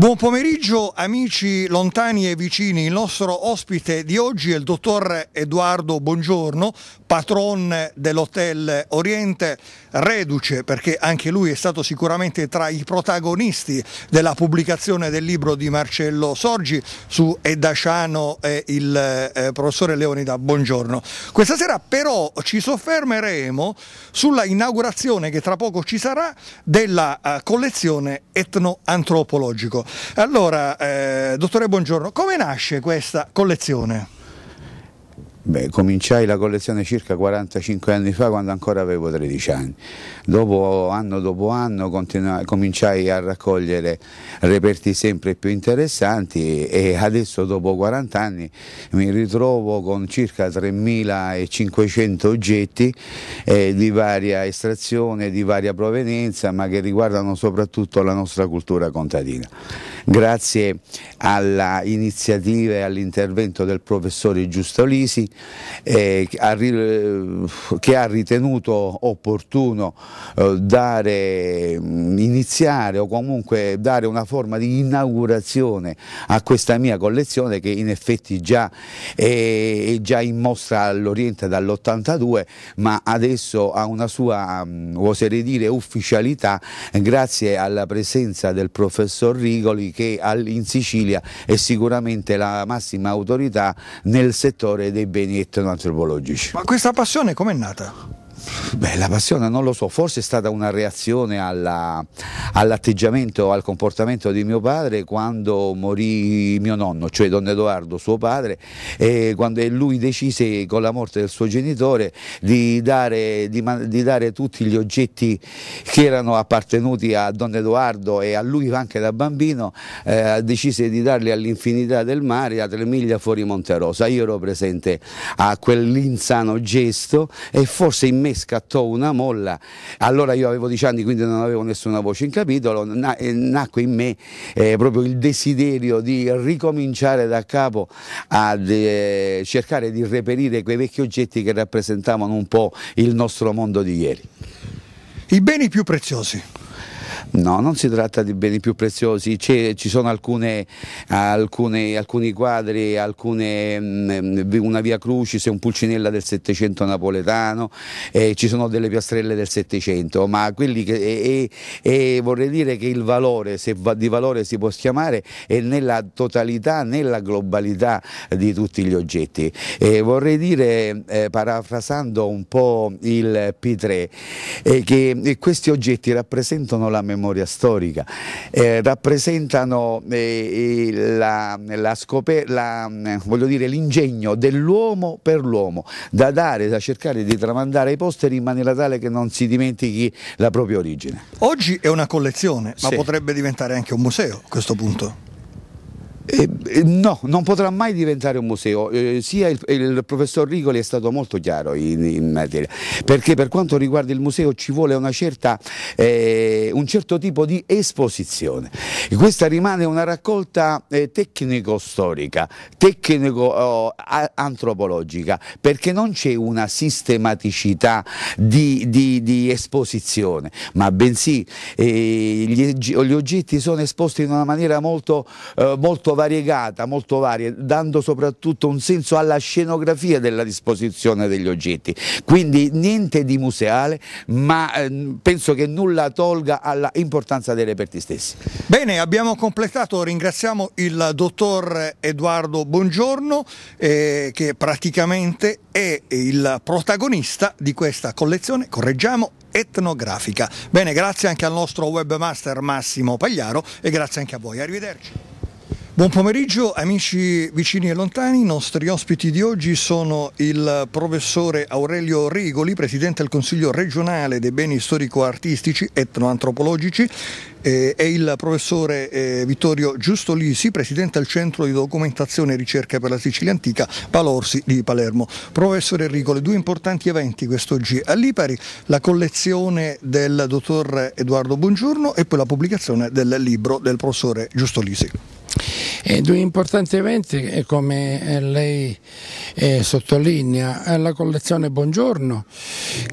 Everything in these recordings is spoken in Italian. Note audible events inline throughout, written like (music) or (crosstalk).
Buon pomeriggio amici lontani e vicini, il nostro ospite di oggi è il dottor Edoardo Bongiorno, patron dell'Hotel Oriente Reduce, perché anche lui è stato sicuramente tra i protagonisti della pubblicazione del libro di Marcello Sorgi su Edasciano e il eh, professore Leonida. Buongiorno. Questa sera però ci soffermeremo sulla inaugurazione che tra poco ci sarà della eh, collezione etnoantropologico. Allora, eh, dottore, buongiorno. Come nasce questa collezione? Beh, cominciai la collezione circa 45 anni fa quando ancora avevo 13 anni. Dopo anno dopo anno cominciai a raccogliere reperti sempre più interessanti e adesso dopo 40 anni mi ritrovo con circa 3.500 oggetti eh, di varia estrazione, di varia provenienza, ma che riguardano soprattutto la nostra cultura contadina grazie all'iniziativa e all'intervento del professore Giusto Lisi eh, eh, che ha ritenuto opportuno eh, dare, iniziare o comunque dare una forma di inaugurazione a questa mia collezione che in effetti già è, è già in mostra all'Oriente dall'82 ma adesso ha una sua, oserei dire, ufficialità grazie alla presenza del professor Rigoli che in Sicilia è sicuramente la massima autorità nel settore dei beni etnoantropologici. Ma questa passione com'è nata? Beh, la passione non lo so, forse è stata una reazione all'atteggiamento, al comportamento di mio padre quando morì mio nonno, cioè Don Edoardo, suo padre, e quando lui decise con la morte del suo genitore di dare, di, di dare tutti gli oggetti che erano appartenuti a Don Edoardo e a lui anche da bambino, eh, decise di darli all'infinità del mare a tre miglia fuori Monterosa. Io ero presente a quell'insano gesto e forse in mesca scattò una molla, allora io avevo 10 anni quindi non avevo nessuna voce in capitolo, na nacque in me eh, proprio il desiderio di ricominciare da capo a eh, cercare di reperire quei vecchi oggetti che rappresentavano un po' il nostro mondo di ieri. I beni più preziosi. No, non si tratta di beni più preziosi, ci sono alcune, alcune, alcuni quadri, alcune, mm, mm, una via Crucis, un Pulcinella del Settecento napoletano, eh, ci sono delle piastrelle del Settecento, ma quelli che, e, e vorrei dire che il valore, se di valore si può chiamare, è nella totalità, nella globalità di tutti gli oggetti. Eh, vorrei dire, eh, parafrasando un po' il P3, eh, che questi oggetti rappresentano la memoria storica, eh, rappresentano eh, eh la, la la, eh, l'ingegno dell'uomo per l'uomo, da dare, da cercare di tramandare ai posteri in maniera tale che non si dimentichi la propria origine. Oggi è una collezione, ma sì. potrebbe diventare anche un museo a questo punto. Eh, eh, no, non potrà mai diventare un museo, eh, sia il, il, professor Rigoli è stato molto chiaro in, in, materia, perché per quanto riguarda il museo ci vuole certa, eh, un certo tipo di esposizione, questa rimane una raccolta eh, tecnico-storica, tecnico-antropologica, oh, perché non c'è una sistematicità di, di, di esposizione, ma bensì eh, gli, gli, oggetti sono esposti in una maniera molto, molto molto variegata, molto varia, dando soprattutto un senso alla scenografia della disposizione degli oggetti. Quindi niente di museale, ma ehm, penso che nulla tolga alla importanza dei reperti stessi. Bene, abbiamo completato, ringraziamo il dottor Edoardo Buongiorno eh, che praticamente è il protagonista di questa collezione, correggiamo, etnografica. Bene, grazie anche al nostro webmaster Massimo Pagliaro e grazie anche a voi. Arrivederci. Buon pomeriggio amici vicini e lontani, i nostri ospiti di oggi sono il professore Aurelio Rigoli, presidente del Consiglio regionale dei beni storico-artistici etnoantropologici eh, e il professore eh, Vittorio Giustolisi, presidente del Centro di Documentazione e Ricerca per la Sicilia Antica Palorsi di Palermo. Professore Rigoli, due importanti eventi quest'oggi a Lipari, la collezione del dottor Edoardo Buongiorno e poi la pubblicazione del libro del professore Giustolisi. Ed eh, un importante evento, eh, come eh, lei eh, sottolinea, è la collezione Buongiorno,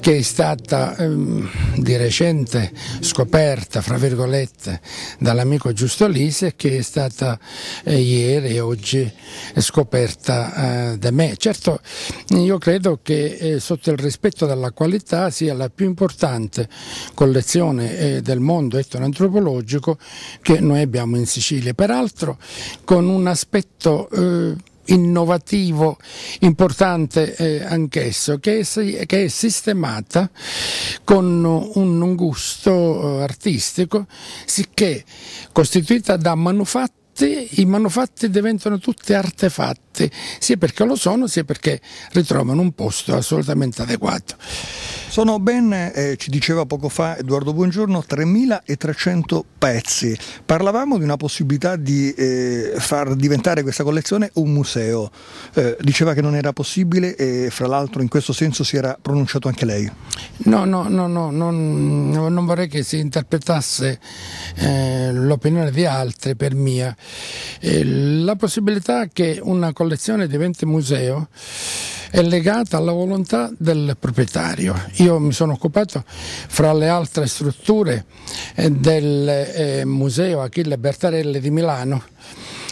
che è stata ehm, di recente scoperta, fra virgolette, dall'amico Giusto Lise, che è stata eh, ieri e oggi scoperta eh, da me. Certo, io credo che sotto il rispetto della qualità sia la più importante collezione del mondo etnoantropologico che noi abbiamo in Sicilia. Peraltro con un aspetto eh, innovativo importante eh, anch'esso, che, che, è sistemata con un, un gusto eh, artistico, sicché costituita da manufatti i manufatti diventano tutti artefatti, sia perché lo sono, sia perché ritrovano un posto assolutamente adeguato. Sono ben, eh, ci diceva poco fa Edoardo Buongiorno, 3.300 pezzi. Parlavamo di una possibilità di eh, far diventare questa collezione un museo. Eh, diceva che non era possibile e fra l'altro in questo senso si era pronunciato anche lei. No, no, no, no, non, non vorrei che si interpretasse eh, l'opinione di altri per mia. Eh, la possibilità che una collezione diventi museo è legata alla volontà del proprietario. Io mi sono occupato, fra le altre strutture, eh, del eh, Museo Achille Bertarelli di Milano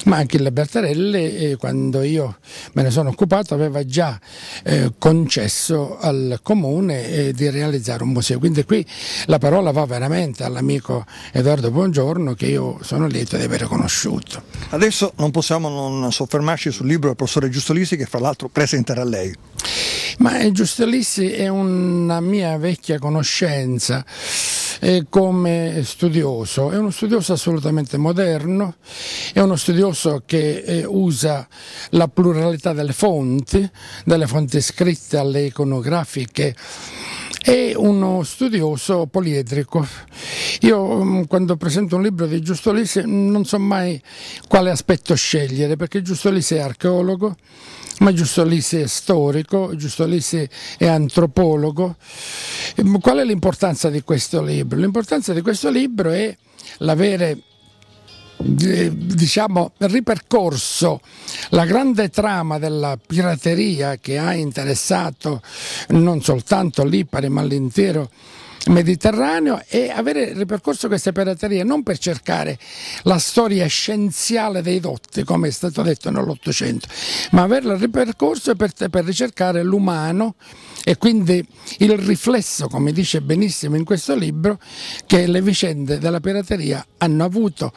ma anche il Bertarelli eh, quando io me ne sono occupato aveva già eh, concesso al comune eh, di realizzare un museo. Quindi qui la parola va veramente all'amico Edoardo Buongiorno che io sono lieto di aver conosciuto. Adesso non possiamo non soffermarci sul libro del professore Giustolissi che fra l'altro presenterà lei. Ma Giustolissi è una mia vecchia conoscenza eh, come studioso. È uno studioso assolutamente moderno, è uno studioso che eh, usa la pluralità delle fonti, dalle fonti scritte alle iconografiche e uno studioso poliedrico. Io mm, quando presento un libro di Giusto Giustolise non so mai quale aspetto scegliere perché Giusto Giustolise è archeologo, ma Giusto Giustolise è storico, Giusto Giustolise è antropologo. Mm, qual è l'importanza di questo libro? L'importanza di questo libro è l'avere eh, diciamo, ripercorso la grande trama della pirateria che ha interessato non soltanto l'Ipari ma l'intero Mediterraneo e avere ripercorso queste piraterie non per cercare la storia scienziale dei dotti, come è stato detto nell'Ottocento, ma averla ripercorso per, per ricercare l'umano e quindi il riflesso, come dice benissimo in questo libro, che le vicende della pirateria hanno avuto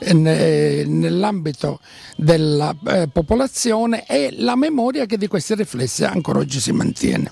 eh, eh, nell'ambito della eh, popolazione e la memoria che di questi riflessi ancora oggi si mantiene.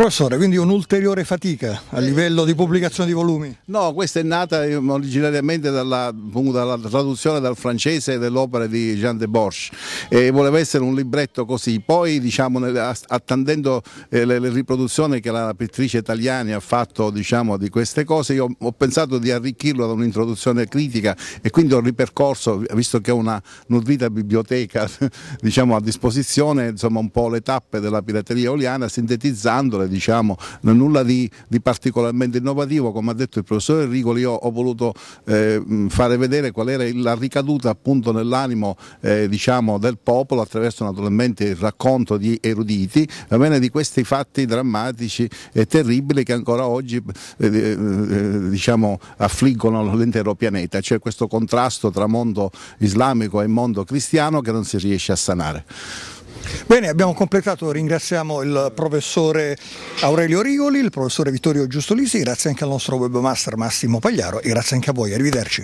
Professore, quindi un'ulteriore fatica a eh. livello di pubblicazione di volumi? No, questa è nata eh, originariamente dalla, dalla traduzione dal francese dell'opera di Jean de Borch e voleva essere un libretto così, poi diciamo, attendendo eh, le, riproduzioni che la pittrice italiana ha fatto diciamo, di queste cose, io ho pensato di arricchirlo da un'introduzione critica e quindi ho ripercorso, visto che ho una nutrita biblioteca (laughs) diciamo, a disposizione, insomma, un po' le tappe della pirateria oliana sintetizzandole diciamo, nulla di, di, particolarmente innovativo, come ha detto il professore Rigoli, io ho voluto eh, fare vedere qual era la ricaduta appunto nell'animo eh, diciamo, del popolo attraverso naturalmente il racconto di eruditi bene, di questi fatti drammatici e terribili che ancora oggi eh, eh, eh diciamo, affliggono l'intero pianeta, c'è cioè questo contrasto tra mondo islamico e mondo cristiano che non si riesce a sanare. Bene, abbiamo completato, ringraziamo il professore Aurelio Rigoli, il professore Vittorio Giustolisi, grazie anche al nostro webmaster Massimo Pagliaro e grazie anche a voi, arrivederci.